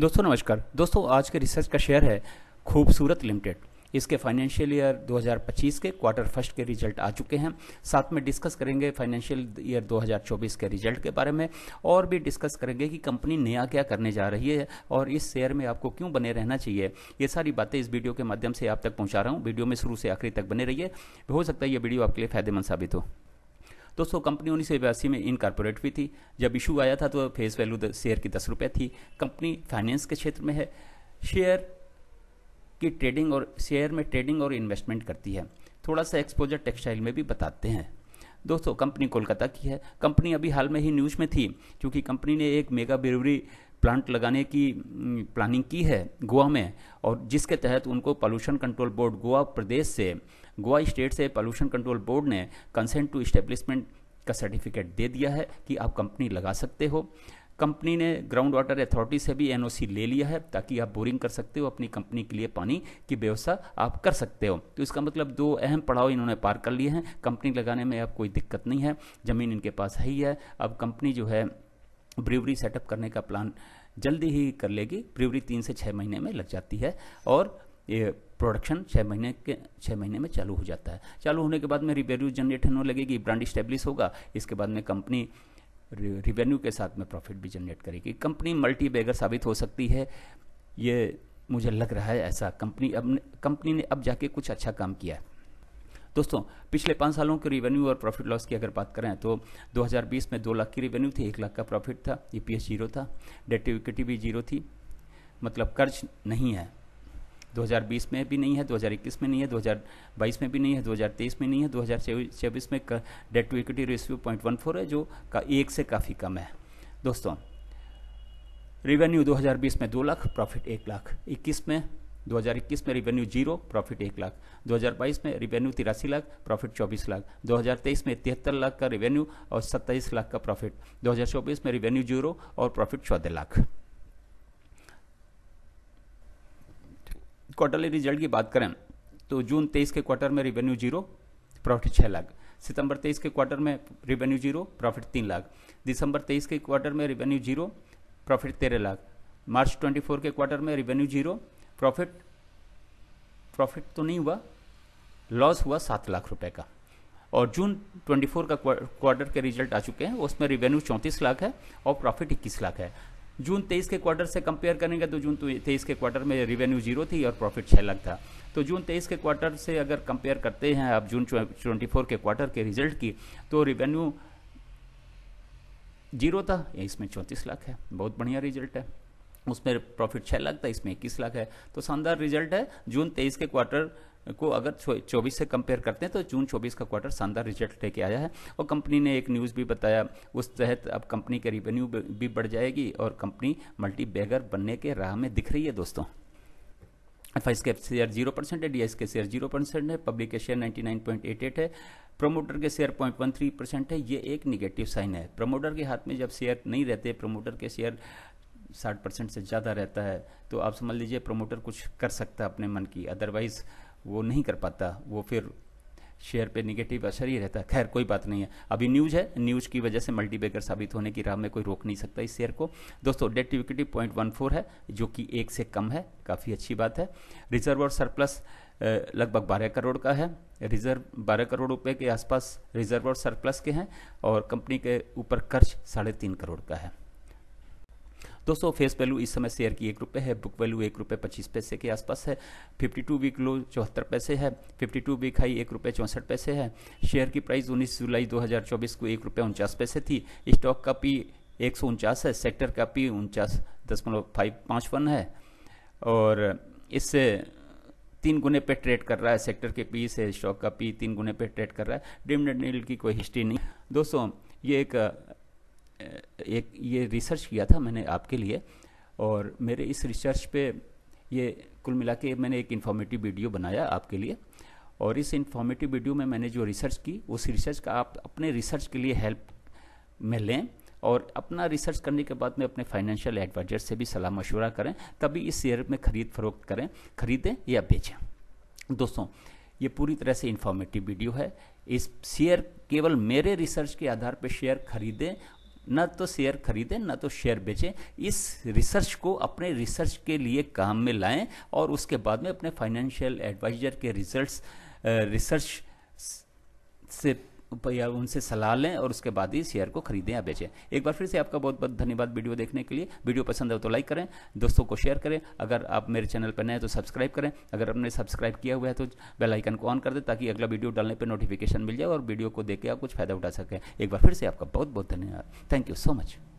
दोस्तों नमस्कार दोस्तों आज के रिसर्च का शेयर है खूबसूरत लिमिटेड इसके फाइनेंशियल ईयर 2025 के क्वार्टर फर्स्ट के रिजल्ट आ चुके हैं साथ में डिस्कस करेंगे फाइनेंशियल ईयर 2024 के रिजल्ट के बारे में और भी डिस्कस करेंगे कि कंपनी नया क्या करने जा रही है और इस शेयर में आपको क्यों बने रहना चाहिए ये सारी बातें इस वीडियो के माध्यम से आप तक पहुँचा रहा हूँ वीडियो में शुरू से आखिरी तक बने रहिए हो सकता है ये वीडियो आपके लिए फायदेमंद साबित हो दोस्तों कंपनी उन्नीस सौ बयासी में इनकारपोरेट हुई थी जब इशू आया था तो फेस वैल्यू शेयर की दस रुपये थी कंपनी फाइनेंस के क्षेत्र में है शेयर की ट्रेडिंग और शेयर में ट्रेडिंग और इन्वेस्टमेंट करती है थोड़ा सा एक्सपोजर टेक्सटाइल में भी बताते हैं दोस्तों कंपनी कोलकाता की है कंपनी अभी हाल में ही न्यूज़ में थी क्योंकि कंपनी ने एक मेगा ब्रिवरी प्लांट लगाने की प्लानिंग की है गोवा में और जिसके तहत उनको पॉल्यूशन कंट्रोल बोर्ड गोवा प्रदेश से गोवा स्टेट से पॉल्यूशन कंट्रोल बोर्ड ने कंसेंट टू इस्टेब्लिशमेंट का सर्टिफिकेट दे दिया है कि आप कंपनी लगा सकते हो कंपनी ने ग्राउंड वाटर अथॉरिटी से भी एनओसी ले लिया है ताकि आप बोरिंग कर सकते हो अपनी कंपनी के लिए पानी की व्यवस्था आप कर सकते हो तो इसका मतलब दो अहम पड़ाव इन्होंने पार कर लिए हैं कंपनी लगाने में अब कोई दिक्कत नहीं है ज़मीन इनके पास है ही है अब कंपनी जो है ब्रिवरी सेटअप करने का प्लान जल्दी ही कर लेगी ब्रिवरी तीन से छः महीने में लग जाती है और ये प्रोडक्शन छः महीने के छः महीने में चालू हो जाता है चालू होने के बाद में रिवेन्यू जनरेट होने लगेगी ब्रांड इस्टेब्लिश होगा इसके बाद में कंपनी रिवेन्यू के साथ में प्रॉफिट भी जनरेट करेगी कंपनी मल्टी बैगर साबित हो सकती है ये मुझे लग रहा है ऐसा कंपनी अब कंपनी ने अब जाके कुछ अच्छा काम किया है दोस्तों पिछले पाँच सालों के रिवेन्यू और प्रॉफिट लॉस की अगर बात करें तो 2020 में दो लाख की रिवेन्यू थी एक लाख का प्रॉफिट था ई e जीरो था डेट इक्विटी भी जीरो थी मतलब कर्ज नहीं है 2020 में भी नहीं है 2021 में नहीं है 2022 में भी नहीं है 2023 में नहीं है 2024 में debt to equity ratio point है जो का एक से काफ़ी कम है दोस्तों रिवेन्यू 2020 में दो लाख प्रॉफिट एक लाख 21 में 2021 में रिवेन्यू जीरो प्रॉफिट एक लाख 2022 में रिवेन्यू तिरासी लाख प्रॉफिट चौबीस लाख 2023 में तिहत्तर लाख का रिवेन्यू और सत्ताईस लाख का प्रॉफिट 2024 में रिवेन्यू जीरो और प्रॉफिट चौदह लाख क्वार्टरली रिजल्ट की बात करें तो जून तेईस के क्वार्टर में रिवेन्यू जीरो प्रॉफिट छः लाख सितंबर तेईस के क्वार्टर में रिवेन्यू जीरो प्रॉफिट तीन लाख दिसंबर तेईस के क्वार्टर में रिवेन्यू जीरो प्रॉफिट तेरह लाख मार्च ट्वेंटी फोर के क्वार्टर में रिवेन्यू जीरो प्रॉफिट प्रॉफिट तो नहीं हुआ लॉस हुआ सात लाख रुपए का और जून 24 का क्वार्टर के रिजल्ट आ चुके हैं उसमें रिवेन्यू 34 लाख है और प्रॉफिट 21 लाख है जून तेईस के क्वार्टर से कंपेयर करेंगे तो जून तेईस के क्वार्टर में रिवेन्यू जीरो थी और प्रॉफिट छः लाख था तो जून तेईस के क्वार्टर से अगर कंपेयर करते हैं आप जून ट्वेंटी फोर के क्वार्टर के रिजल्ट की तो रिवेन्यू जीरो था इसमें चौंतीस लाख है बहुत बढ़िया रिजल्ट है उसमें प्रॉफिट छः लाख था इसमें इक्कीस लाख है तो शानदार रिजल्ट है जून तेईस के क्वार्टर को अगर चौबीस से कंपेयर करते हैं तो जून चौबीस का क्वार्टर शानदार रिजल्ट लेके आया है और कंपनी ने एक न्यूज़ भी बताया उस तहत अब कंपनी की रिवेन्यू भी बढ़ जाएगी और कंपनी मल्टी बैगर बनने के राह में दिख रही है दोस्तों एफ अच्छा, आई के शेयर जीरो परसेंट है डी एस के शेयर जीरो परसेंट है पब्लिक के share ninety nine point eight eight है प्रमोटर के share point one three percent है ये एक निगेटिव साइन है प्रमोटर के हाथ में जब शेयर नहीं रहते प्रमोटर के शेयर साठ परसेंट से ज़्यादा रहता है तो आप समझ लीजिए प्रमोटर कुछ कर सकता है अपने मन की अदरवाइज वो नहीं कर पाता वो फिर शेयर पे निगेटिव असर ही रहता है खैर कोई बात नहीं है अभी न्यूज़ है न्यूज़ की वजह से मल्टीबेकर साबित होने की राह में कोई रोक नहीं सकता इस शेयर को दोस्तों debt equity point one four है जो कि एक से कम है काफ़ी अच्छी बात है रिजर्व और सरप्लस लगभग बारह करोड़ का है रिजर्व बारह करोड़ रुपये के आसपास रिजर्व और सरप्लस के हैं और कंपनी के ऊपर खर्च साढ़े तीन करोड़ का है दोस्तों फेस वैल्यू इस समय शेयर की एक रुपये है बुक वैल्यू एक रुपये पच्चीस पैसे के आसपास है फिफ्टी टू वीक लो चौहत्तर पैसे है फिफ्टी टू वीक हाई एक रुपये चौंसठ पैसे है शेयर की प्राइस उन्नीस जुलाई दो हज़ार चौबीस को एक रुपये उनचास पैसे थी स्टॉक का पी एक सौ उनचास है सेक्टर का पी उनचास दशमलव फाइव पाँच वन है और इससे तीन गुने पे ट्रेड कर रहा है सेक्टर के पी से स्टॉक का पी तीन गुने पे ट्रेड कर रहा है डिमडेड नील की कोई हिस्ट्री नहीं दोस्तों ये एक एक ये रिसर्च किया था मैंने आपके लिए और मेरे इस रिसर्च पे ये कुल मिला के मैंने एक इन्फॉर्मेटिव वीडियो बनाया आपके लिए और इस इन्फॉर्मेटिव वीडियो में मैंने जो रिसर्च की उस रिसर्च का आप अपने रिसर्च के लिए हेल्प में लें और अपना रिसर्च करने के बाद में अपने फाइनेंशियल एडवाइजर से भी सलाह मशवरा करें तभी इस शेयर में खरीद फरोख्त करें खरीदें या बेचें दोस्तों ये पूरी तरह से इन्फॉर्मेटिव वीडियो है इस शेयर केवल मेरे रिसर्च के आधार पर शेयर खरीदें न तो शेयर खरीदें न तो शेयर बेचें इस रिसर्च को अपने रिसर्च के लिए काम में लाएं और उसके बाद में अपने फाइनेंशियल एडवाइजर के रिजल्ट्स रिसर्च से या उनसे सलाह लें और उसके बाद ही शेयर को खरीदें या बेचें एक बार फिर से आपका बहुत बहुत धन्यवाद वीडियो देखने के लिए वीडियो पसंद हो तो लाइक करें दोस्तों को शेयर करें अगर आप मेरे चैनल पर नए तो सब्सक्राइब करें अगर आपने सब्सक्राइब किया हुआ है तो बेलाइकन को ऑन कर दें ताकि अगला वीडियो डालने पर नोटिफिकेशन मिल जाए और वीडियो को देख के आप कुछ फ़ायदा उठा सकें एक बार फिर से आपका बहुत बहुत धन्यवाद थैंक यू सो मच